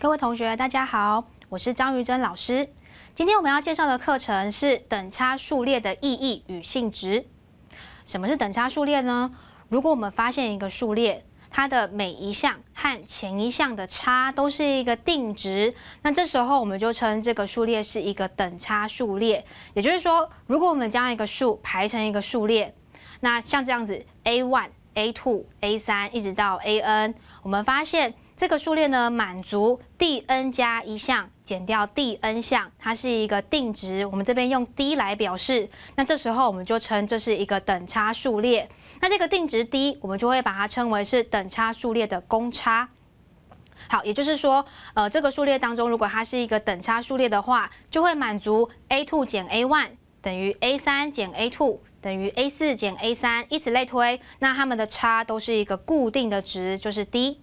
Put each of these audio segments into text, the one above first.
各位同学，大家好，我是张玉珍老师。今天我们要介绍的课程是等差数列的意义与性质。什么是等差数列呢？如果我们发现一个数列，它的每一项和前一项的差都是一个定值，那这时候我们就称这个数列是一个等差数列。也就是说，如果我们将一个数排成一个数列，那像这样子，a one、a two、a 三一直到 a n，我们发现。这个数列呢，满足第 n 加一项减掉第 n 项，它是一个定值。我们这边用 d 来表示。那这时候我们就称这是一个等差数列。那这个定值 d，我们就会把它称为是等差数列的公差。好，也就是说，呃，这个数列当中，如果它是一个等差数列的话，就会满足 a 2减 a 1等于 a 3减 a 2等于 a 4减 a 3，以此类推。那它们的差都是一个固定的值，就是 d。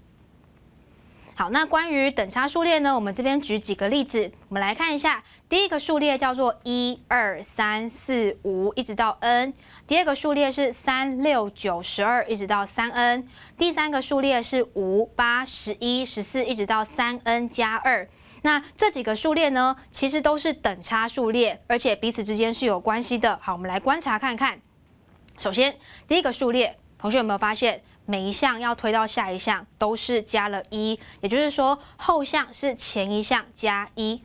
好，那关于等差数列呢？我们这边举几个例子，我们来看一下。第一个数列叫做一、二、三、四、五，一直到 n；第二个数列是三、六、九、十二，一直到三 n；第三个数列是五、八、十一、十四，一直到三 n 加二。那这几个数列呢，其实都是等差数列，而且彼此之间是有关系的。好，我们来观察看看。首先，第一个数列，同学有没有发现？每一项要推到下一项都是加了一，也就是说后项是前一项加一。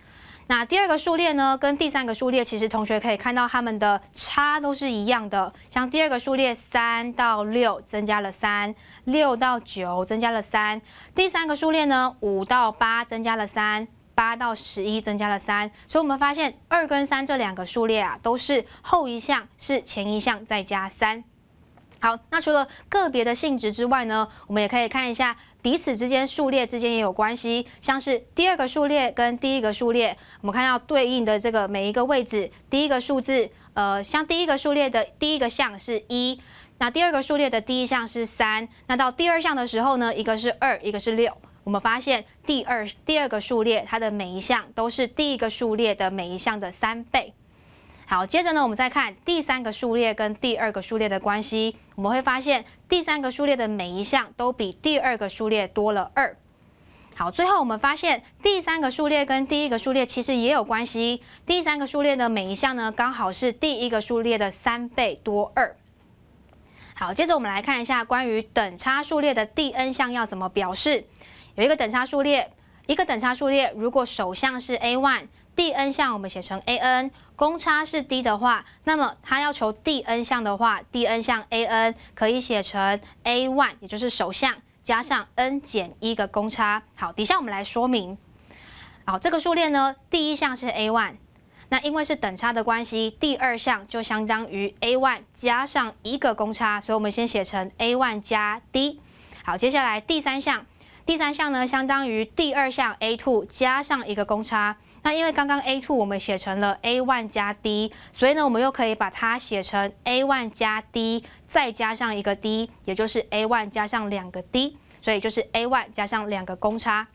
那第二个数列呢，跟第三个数列其实同学可以看到它们的差都是一样的。像第二个数列三到六增加了三，六到九增加了三。第三个数列呢，五到八增加了三，八到十一增加了三。所以我们发现二跟三这两个数列啊，都是后一项是前一项再加三。好，那除了个别的性质之外呢，我们也可以看一下彼此之间数列之间也有关系，像是第二个数列跟第一个数列，我们看到对应的这个每一个位置，第一个数字，呃，像第一个数列的第一个项是一，那第二个数列的第一项是三，那到第二项的时候呢，一个是二，一个是六，我们发现第二第二个数列它的每一项都是第一个数列的每一项的三倍。好，接着呢，我们再看第三个数列跟第二个数列的关系，我们会发现第三个数列的每一项都比第二个数列多了二。好，最后我们发现第三个数列跟第一个数列其实也有关系，第三个数列的每一项呢，刚好是第一个数列的三倍多二。好，接着我们来看一下关于等差数列的第 n 项要怎么表示，有一个等差数列，一个等差数列如果首项是 a one，第 n 项我们写成 a n，公差是 d 的话，那么它要求第 n 项的话，第 n 项 a n 可以写成 a one，也就是首项加上 n 减一个公差。好，底下我们来说明。好，这个数列呢，第一项是 a one，那因为是等差的关系，第二项就相当于 a one 加上一个公差，所以我们先写成 a one 加 d。好，接下来第三项，第三项呢相当于第二项 a two 加上一个公差。那因为刚刚 a two 我们写成了 a one 加 d，所以呢，我们又可以把它写成 a one 加 d 再加上一个 d，也就是 a one 加上两个 d，所以就是 a one 加上两个公差。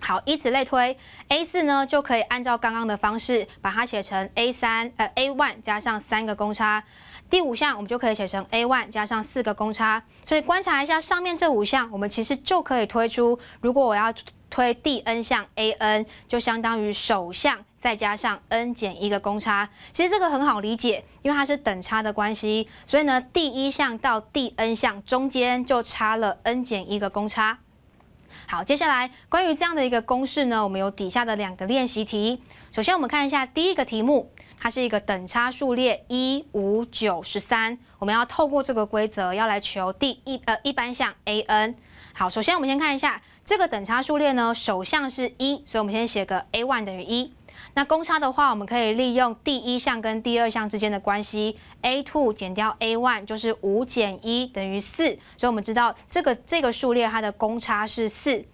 好，以此类推 a 四呢就可以按照刚刚的方式把它写成 a 三，呃 a one 加上三个公差。第五项我们就可以写成 a one 加上四个公差。所以观察一下上面这五项，我们其实就可以推出，如果我要推第 n 项 a n 就相当于首项再加上 n 减一个公差。其实这个很好理解，因为它是等差的关系，所以呢，第一项到第 n 项中间就差了 n 减一个公差。好，接下来关于这样的一个公式呢，我们有底下的两个练习题。首先我们看一下第一个题目，它是一个等差数列一五九十三，我们要透过这个规则要来求第一呃一般项 a n。好，首先我们先看一下。这个等差数列呢，首项是一，所以我们先写个 a one 等于一。那公差的话，我们可以利用第一项跟第二项之间的关系 a two 减掉 a one 就是五减一等于四，所以我们知道这个这个数列它的公差是四。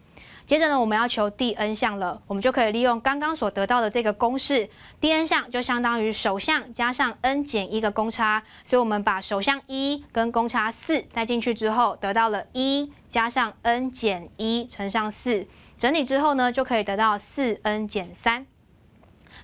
接着呢，我们要求第 n 项了，我们就可以利用刚刚所得到的这个公式，第 n 项就相当于首项加上 n 减一个公差，所以我们把首项一跟公差四带进去之后，得到了一。加上 n 减一乘上四，整理之后呢，就可以得到四 n 减三。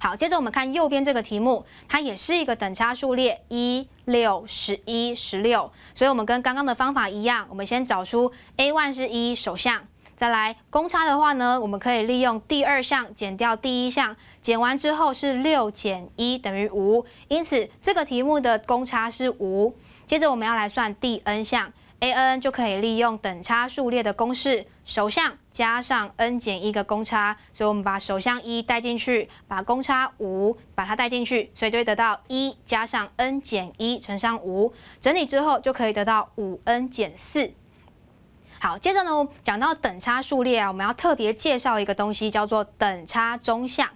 好，接着我们看右边这个题目，它也是一个等差数列，一、六、十一、十六。所以，我们跟刚刚的方法一样，我们先找出 a 万是一首项，再来公差的话呢，我们可以利用第二项减掉第一项，减完之后是六减一等于五，因此这个题目的公差是五。接着我们要来算第 n 项。a n 就可以利用等差数列的公式，首项加上 n 减一个公差，所以我们把首项一带进去，把公差五把它带进去，所以就会得到一加上 n 减一乘上五，整理之后就可以得到五 n 减四。好，接着呢讲到等差数列啊，我们要特别介绍一个东西，叫做等差中项。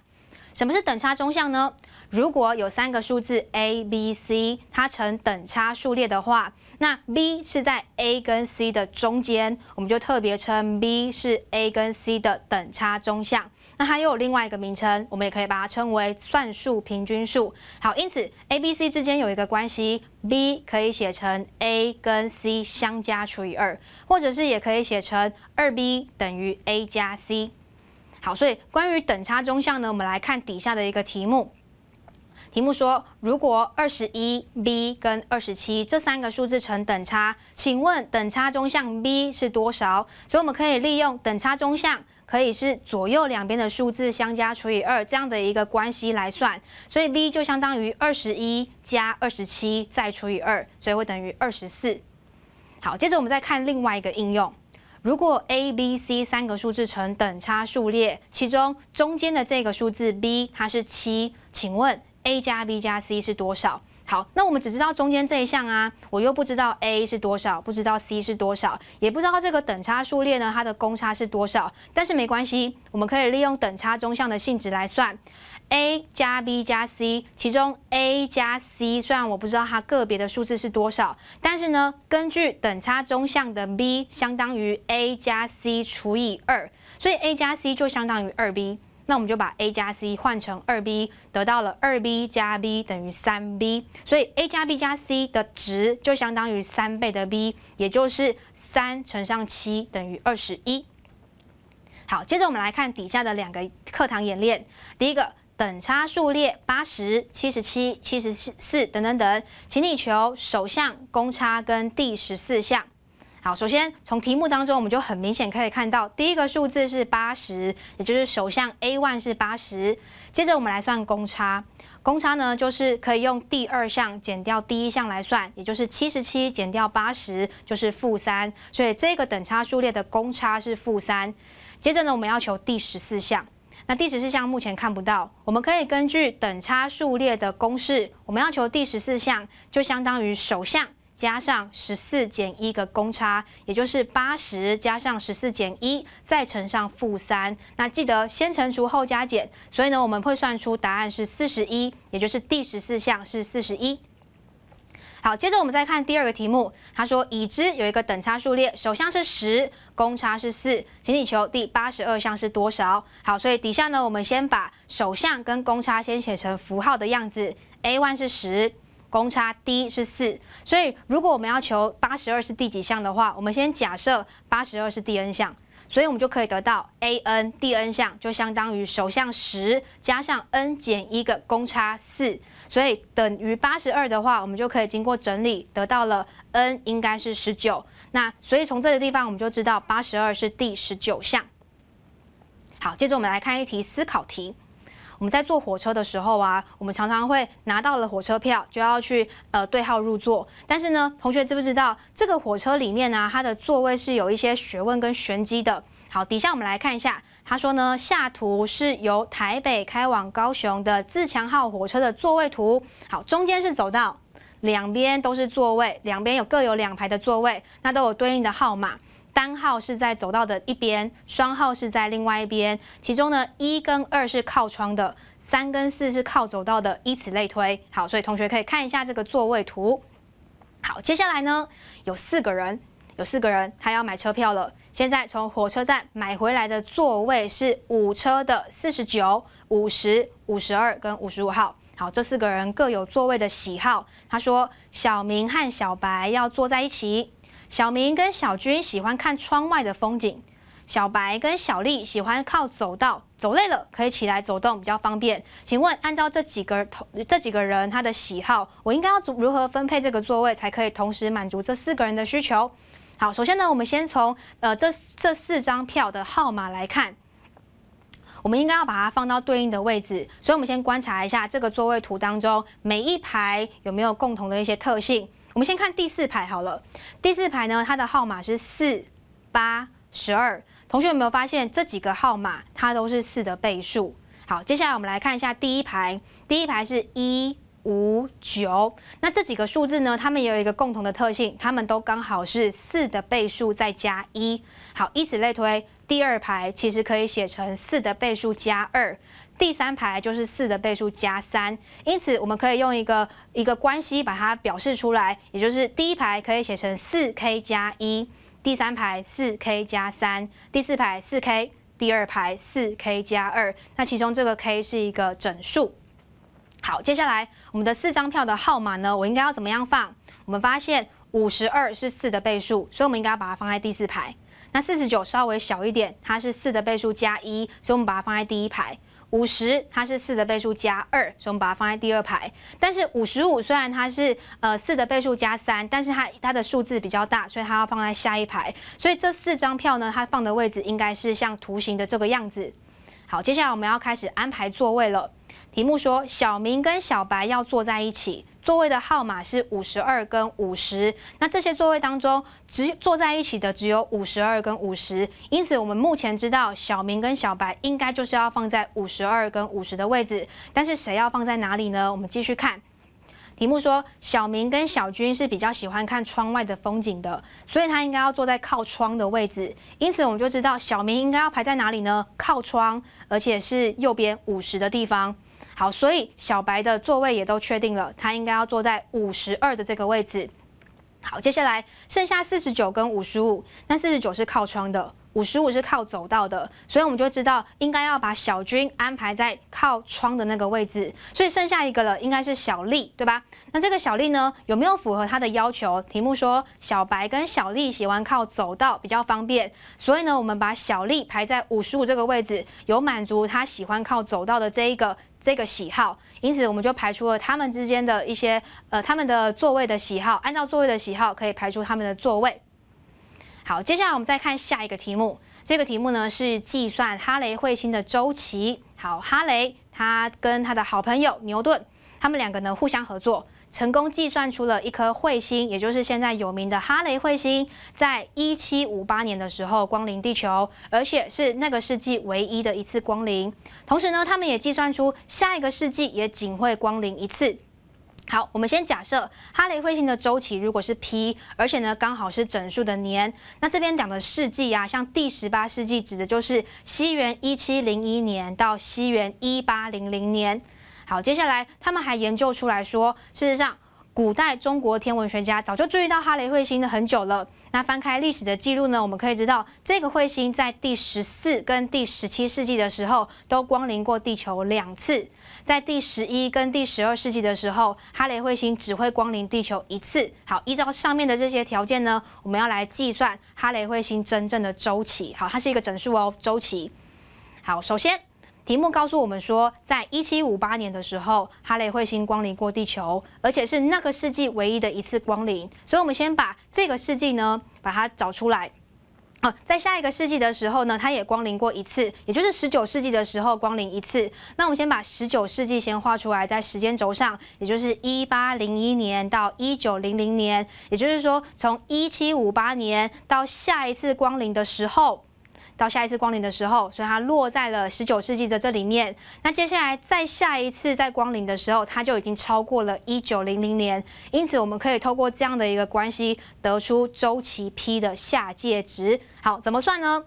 什么是等差中项呢？如果有三个数字 a、b、c，它成等差数列的话，那 b 是在 a 跟 c 的中间，我们就特别称 b 是 a 跟 c 的等差中项。那它又有另外一个名称，我们也可以把它称为算术平均数。好，因此 a、b、c 之间有一个关系，b 可以写成 a 跟 c 相加除以二，或者是也可以写成二 b 等于 a 加 c。好，所以关于等差中项呢，我们来看底下的一个题目。题目说，如果二十一 b 跟二十七这三个数字成等差，请问等差中项 b 是多少？所以我们可以利用等差中项可以是左右两边的数字相加除以二这样的一个关系来算，所以 b 就相当于二十一加二十七再除以二，所以会等于二十四。好，接着我们再看另外一个应用，如果 a、b、c 三个数字成等差数列，其中中间的这个数字 b 它是七，请问？a 加 b 加 c 是多少？好，那我们只知道中间这一项啊，我又不知道 a 是多少，不知道 c 是多少，也不知道这个等差数列呢它的公差是多少。但是没关系，我们可以利用等差中项的性质来算 a 加 b 加 c，其中 a 加 c 虽然我不知道它个别的数字是多少，但是呢，根据等差中项的 b 相当于 a 加 c 除以二，所以 a 加 c 就相当于二 b。那我们就把 a 加 c 换成 2b，得到了 2b 加 b 等于 3b，所以 a 加 b 加 c 的值就相当于三倍的 b，也就是三乘上七等于二十一。好，接着我们来看底下的两个课堂演练。第一个，等差数列八十七十七七十四等等等，请你求首项、公差跟第十四项。好，首先从题目当中我们就很明显可以看到，第一个数字是八十，也就是首项 a one 是八十。接着我们来算公差，公差呢就是可以用第二项减掉第一项来算，也就是七十七减掉八十就是负三，所以这个等差数列的公差是负三。接着呢，我们要求第十四项，那第十四项目前看不到，我们可以根据等差数列的公式，我们要求第十四项就相当于首项。加上十四减一个公差，也就是八十加上十四减一，再乘上负三。那记得先乘除后加减，所以呢，我们会算出答案是四十一，也就是第十四项是四十一。好，接着我们再看第二个题目，他说已知有一个等差数列，首项是十，公差是四，请你求第八十二项是多少？好，所以底下呢，我们先把首项跟公差先写成符号的样子，a 1是十。公差 d 是四，所以如果我们要求八十二是第几项的话，我们先假设八十二是第 n 项，所以我们就可以得到 a n 第 n 项就相当于首项十加上 n 减一个公差四，所以等于八十二的话，我们就可以经过整理得到了 n 应该是十九。那所以从这个地方我们就知道八十二是第十九项。好，接着我们来看一题思考题。我们在坐火车的时候啊，我们常常会拿到了火车票就要去呃对号入座。但是呢，同学知不知道这个火车里面呢，它的座位是有一些学问跟玄机的？好，底下我们来看一下。他说呢，下图是由台北开往高雄的自强号火车的座位图。好，中间是走道，两边都是座位，两边有各有两排的座位，那都有对应的号码。单号是在走道的一边，双号是在另外一边。其中呢，一跟二是靠窗的，三跟四是靠走道的，以此类推。好，所以同学可以看一下这个座位图。好，接下来呢，有四个人，有四个人，他要买车票了。现在从火车站买回来的座位是五车的四十九、五十五、十二跟五十五号。好，这四个人各有座位的喜好。他说，小明和小白要坐在一起。小明跟小军喜欢看窗外的风景，小白跟小丽喜欢靠走道，走累了可以起来走动比较方便。请问按照这几个同这几个人他的喜好，我应该要如如何分配这个座位才可以同时满足这四个人的需求？好，首先呢，我们先从呃这这四张票的号码来看，我们应该要把它放到对应的位置。所以，我们先观察一下这个座位图当中每一排有没有共同的一些特性。我们先看第四排好了，第四排呢，它的号码是四、八、十二。同学有没有发现这几个号码，它都是四的倍数？好，接下来我们来看一下第一排，第一排是一、五、九。那这几个数字呢，它们也有一个共同的特性，它们都刚好是四的倍数再加一。好，以此类推。第二排其实可以写成四的倍数加二，第三排就是四的倍数加三，因此我们可以用一个一个关系把它表示出来，也就是第一排可以写成四 k 加一，第三排四 k 加三，第四排四 k，第二排四 k 加二，那其中这个 k 是一个整数。好，接下来我们的四张票的号码呢，我应该要怎么样放？我们发现五十二是四的倍数，所以我们应该要把它放在第四排。那四十九稍微小一点，它是四的倍数加一，所以我们把它放在第一排。五十它是四的倍数加二，所以我们把它放在第二排。但是五十五虽然它是呃四的倍数加三，但是它它的数字比较大，所以它要放在下一排。所以这四张票呢，它放的位置应该是像图形的这个样子。好，接下来我们要开始安排座位了。题目说小明跟小白要坐在一起。座位的号码是五十二跟五十，那这些座位当中，只坐在一起的只有五十二跟五十，因此我们目前知道小明跟小白应该就是要放在五十二跟五十的位置，但是谁要放在哪里呢？我们继续看题目说，小明跟小军是比较喜欢看窗外的风景的，所以他应该要坐在靠窗的位置，因此我们就知道小明应该要排在哪里呢？靠窗，而且是右边五十的地方。好，所以小白的座位也都确定了，他应该要坐在五十二的这个位置。好，接下来剩下四十九跟五十五，那四十九是靠窗的，五十五是靠走道的，所以我们就知道应该要把小军安排在靠窗的那个位置。所以剩下一个了，应该是小丽，对吧？那这个小丽呢，有没有符合他的要求？题目说小白跟小丽喜欢靠走道比较方便，所以呢，我们把小丽排在五十五这个位置，有满足他喜欢靠走道的这一个。这个喜好，因此我们就排除了他们之间的一些，呃，他们的座位的喜好，按照座位的喜好可以排除他们的座位。好，接下来我们再看下一个题目，这个题目呢是计算哈雷彗星的周期。好，哈雷他跟他的好朋友牛顿，他们两个呢互相合作。成功计算出了一颗彗星，也就是现在有名的哈雷彗星，在一七五八年的时候光临地球，而且是那个世纪唯一的一次光临。同时呢，他们也计算出下一个世纪也仅会光临一次。好，我们先假设哈雷彗星的周期如果是 P，而且呢刚好是整数的年。那这边讲的世纪啊，像第十八世纪指的就是西元一七零一年到西元一八零零年。好，接下来他们还研究出来说，事实上，古代中国天文学家早就注意到哈雷彗星的很久了。那翻开历史的记录呢，我们可以知道，这个彗星在第十四跟第十七世纪的时候，都光临过地球两次；在第十一跟第十二世纪的时候，哈雷彗星只会光临地球一次。好，依照上面的这些条件呢，我们要来计算哈雷彗星真正的周期。好，它是一个整数哦，周期。好，首先。题目告诉我们说，在一七五八年的时候，哈雷彗星光临过地球，而且是那个世纪唯一的一次光临。所以，我们先把这个世纪呢，把它找出来。啊，在下一个世纪的时候呢，它也光临过一次，也就是十九世纪的时候光临一次。那我们先把十九世纪先画出来，在时间轴上，也就是一八零一年到一九零零年，也就是说，从一七五八年到下一次光临的时候。到下一次光临的时候，所以它落在了十九世纪的这里面。那接下来再下一次再光临的时候，它就已经超过了一九零零年。因此，我们可以透过这样的一个关系，得出周期 P 的下界值。好，怎么算呢？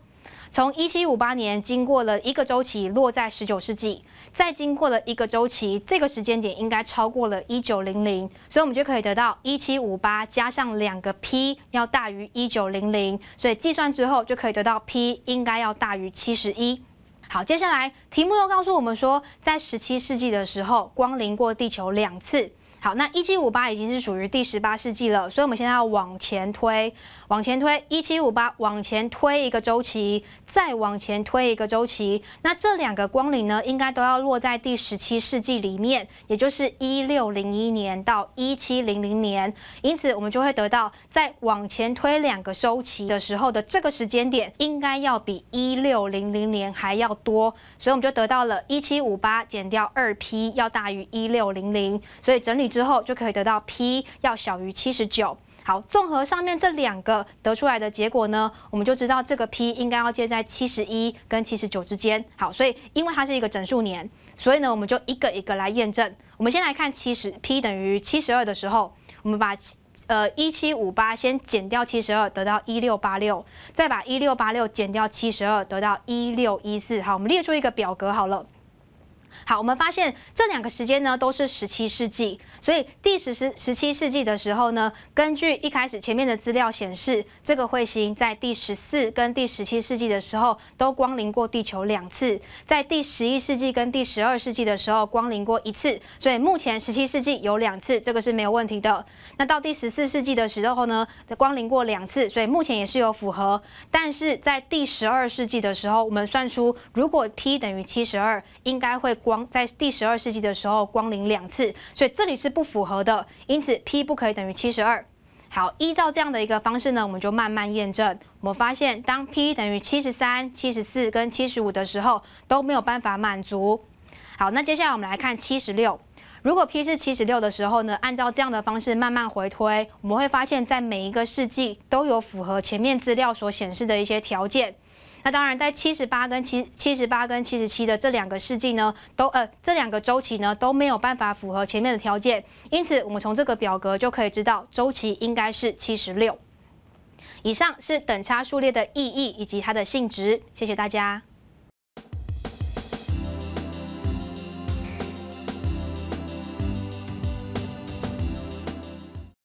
从1758年经过了一个周期，落在19世纪，再经过了一个周期，这个时间点应该超过了1900，所以我们就可以得到1758加上两个 p 要大于1900，所以计算之后就可以得到 p 应该要大于71。好，接下来题目又告诉我们说，在17世纪的时候，光临过地球两次。好，那一七五八已经是属于第十八世纪了，所以我们现在要往前推，往前推一七五八，往前推一个周期，再往前推一个周期，那这两个光临呢，应该都要落在第十七世纪里面，也就是一六零一年到一七零零年，因此我们就会得到，在往前推两个周期的时候的这个时间点，应该要比一六零零年还要多，所以我们就得到了一七五八减掉二 p 要大于一六零零，所以整理。之后就可以得到 p 要小于七十九。好，综合上面这两个得出来的结果呢，我们就知道这个 p 应该要介在七十一跟七十九之间。好，所以因为它是一个整数年，所以呢我们就一个一个来验证。我们先来看七十 p 等于七十二的时候，我们把呃一七五八先减掉七十二，得到一六八六，再把一六八六减掉七十二，得到一六一四。好，我们列出一个表格好了。好，我们发现这两个时间呢都是十七世纪，所以第十十十七世纪的时候呢，根据一开始前面的资料显示，这个彗星在第十四跟第十七世纪的时候都光临过地球两次，在第十一世纪跟第十二世纪的时候光临过一次，所以目前十七世纪有两次，这个是没有问题的。那到第十四世纪的时候呢，光临过两次，所以目前也是有符合。但是在第十二世纪的时候，我们算出如果 p 等于七十二，应该会。光在第十二世纪的时候光临两次，所以这里是不符合的，因此 p 不可以等于七十二。好，依照这样的一个方式呢，我们就慢慢验证。我们发现当 p 等于七十三、七十四跟七十五的时候都没有办法满足。好，那接下来我们来看七十六。如果 p 是七十六的时候呢，按照这样的方式慢慢回推，我们会发现在每一个世纪都有符合前面资料所显示的一些条件。那当然，在七十八跟七七十八跟七十七的这两个世纪呢，都呃这两个周期呢都没有办法符合前面的条件，因此我们从这个表格就可以知道周期应该是七十六。以上是等差数列的意义以及它的性质，谢谢大家。